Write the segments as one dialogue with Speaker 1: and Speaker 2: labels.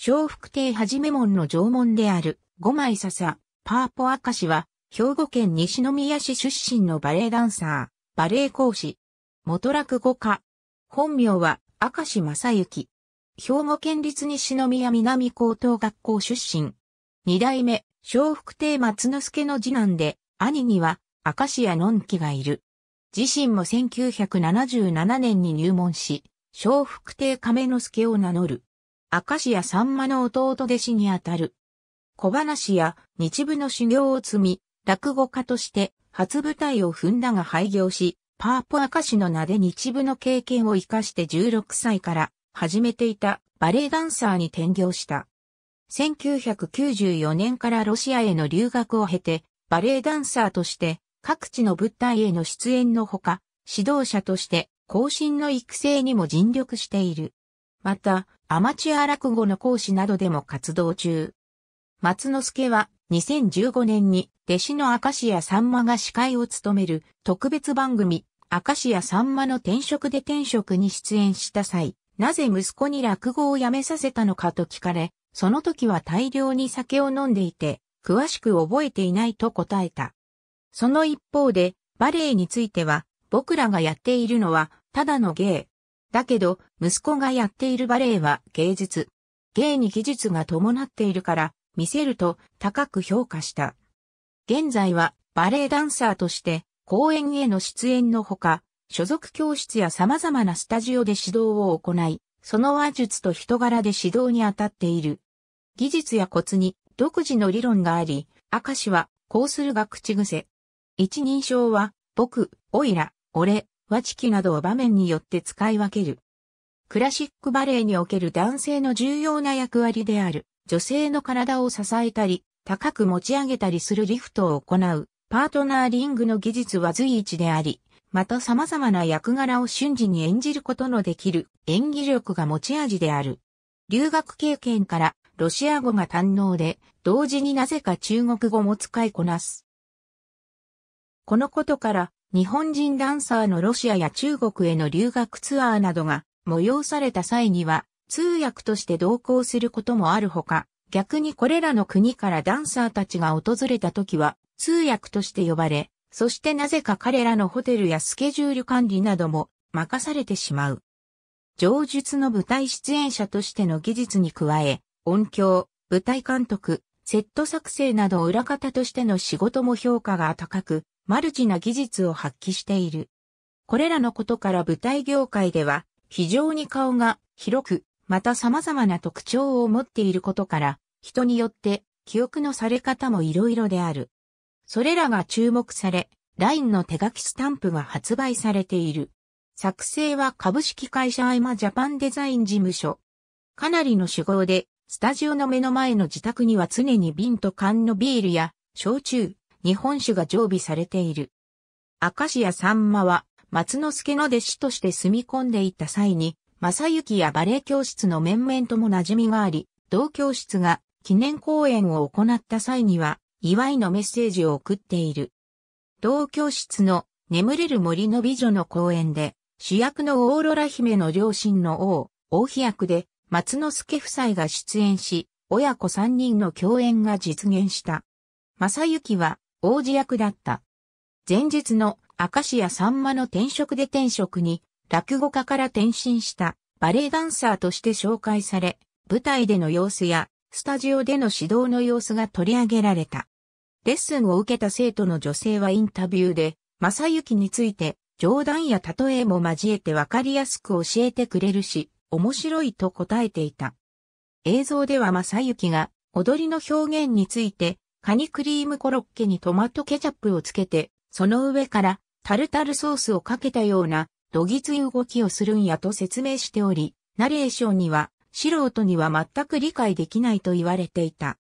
Speaker 1: 小福亭はじめ門の縄文である五枚笹、パーポ明石は、兵庫県西宮市出身のバレエダンサー、バレエ講師、元落語家。本名は、明石正幸。兵庫県立西宮南高等学校出身。二代目、小福亭松之助の次男で、兄には、明石屋のんきがいる。自身も1977年に入門し、小福亭亀之助を名乗る。明石家さんまの弟弟子にあたる。小話や日部の修行を積み、落語家として初舞台を踏んだが廃業し、パーポ明石の名で日部の経験を生かして16歳から始めていたバレエダンサーに転業した。1994年からロシアへの留学を経て、バレエダンサーとして各地の舞台への出演のほか、指導者として後進の育成にも尽力している。また、アマチュア落語の講師などでも活動中。松之助は2015年に弟子の明石家さんまが司会を務める特別番組明石家さんまの転職で転職に出演した際、なぜ息子に落語をやめさせたのかと聞かれ、その時は大量に酒を飲んでいて、詳しく覚えていないと答えた。その一方で、バレエについては、僕らがやっているのは、ただの芸、だけど、息子がやっているバレエは芸術。芸に技術が伴っているから、見せると高く評価した。現在はバレエダンサーとして、公演への出演のほか、所属教室や様々なスタジオで指導を行い、その話術と人柄で指導に当たっている。技術やコツに独自の理論があり、明石はこうするが口癖。一人称は、僕、おいら、俺、和知器などを場面によって使い分ける。クラシックバレエにおける男性の重要な役割である、女性の体を支えたり、高く持ち上げたりするリフトを行う、パートナーリングの技術は随一であり、また様々な役柄を瞬時に演じることのできる演技力が持ち味である。留学経験からロシア語が堪能で、同時になぜか中国語も使いこなす。このことから日本人ダンサーのロシアや中国への留学ツアーなどが催された際には通訳として同行することもあるほか、逆にこれらの国からダンサーたちが訪れた時は通訳として呼ばれ、そしてなぜか彼らのホテルやスケジュール管理なども任されてしまう。上述の舞台出演者としての技術に加え、音響、舞台監督、セット作成など裏方としての仕事も評価が高く、マルチな技術を発揮している。これらのことから舞台業界では、非常に顔が広く、また様々な特徴を持っていることから、人によって記憶のされ方も色々である。それらが注目され、LINE の手書きスタンプが発売されている。作成は株式会社アイマジャパンデザイン事務所。かなりの酒豪で、スタジオの目の前の自宅には常に瓶と缶のビールや、焼酎、日本酒が常備されている。明石家さんまは、松之助の弟子として住み込んでいた際に、正幸やバレエ教室の面々とも馴染みがあり、同教室が記念講演を行った際には、祝いのメッセージを送っている。同教室の眠れる森の美女の公演で、主役のオーロラ姫の両親の王、王妃役で、松之助夫妻が出演し、親子三人の共演が実現した。正幸は、王子役だった。前日の明石家さんまの転職で転職に、落語家から転身したバレエダンサーとして紹介され、舞台での様子やスタジオでの指導の様子が取り上げられた。レッスンを受けた生徒の女性はインタビューで、正幸について冗談や例えも交えてわかりやすく教えてくれるし、面白いと答えていた。映像では正幸が踊りの表現についてカニクリームコロッケにトマトケチャップをつけて、その上からタルタルソースをかけたような、どぎつい動きをするんやと説明しており、ナレーションには、素人には全く理解できないと言われていた。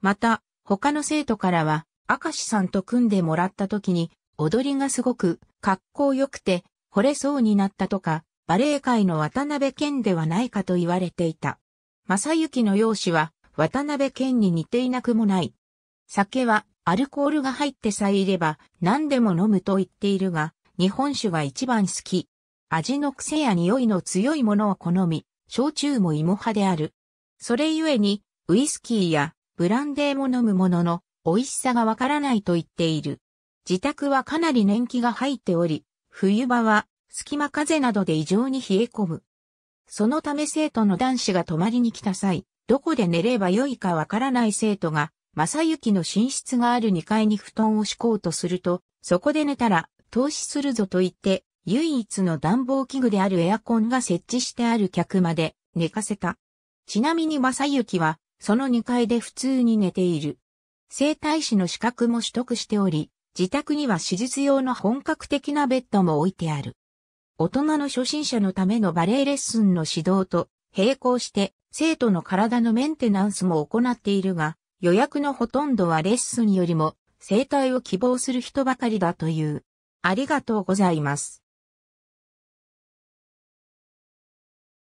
Speaker 1: また、他の生徒からは、明石さんと組んでもらった時に、踊りがすごく、格好良くて、惚れそうになったとか、バレエ界の渡辺健ではないかと言われていた。正幸の容姿は、渡辺健に似ていなくもない。酒はアルコールが入ってさえいれば何でも飲むと言っているが、日本酒は一番好き。味の癖や匂いの強いものを好み、焼酎も芋派である。それゆえに、ウイスキーやブランデーも飲むものの、美味しさがわからないと言っている。自宅はかなり年季が入っており、冬場は隙間風などで異常に冷え込む。そのため生徒の男子が泊まりに来た際、どこで寝ればよいかわからない生徒が正幸の寝室がある2階に布団を敷こうとすると、そこで寝たら、投資するぞと言って、唯一の暖房器具であるエアコンが設置してある客まで寝かせた。ちなみに正幸は、その2階で普通に寝ている。生体師の資格も取得しており、自宅には手術用の本格的なベッドも置いてある。大人の初心者のためのバレエレッスンの指導と並行して生徒の体のメンテナンスも行っているが、予約のほとんどはレッスンよりも生態を希望する人ばかりだという。ありがとうございます。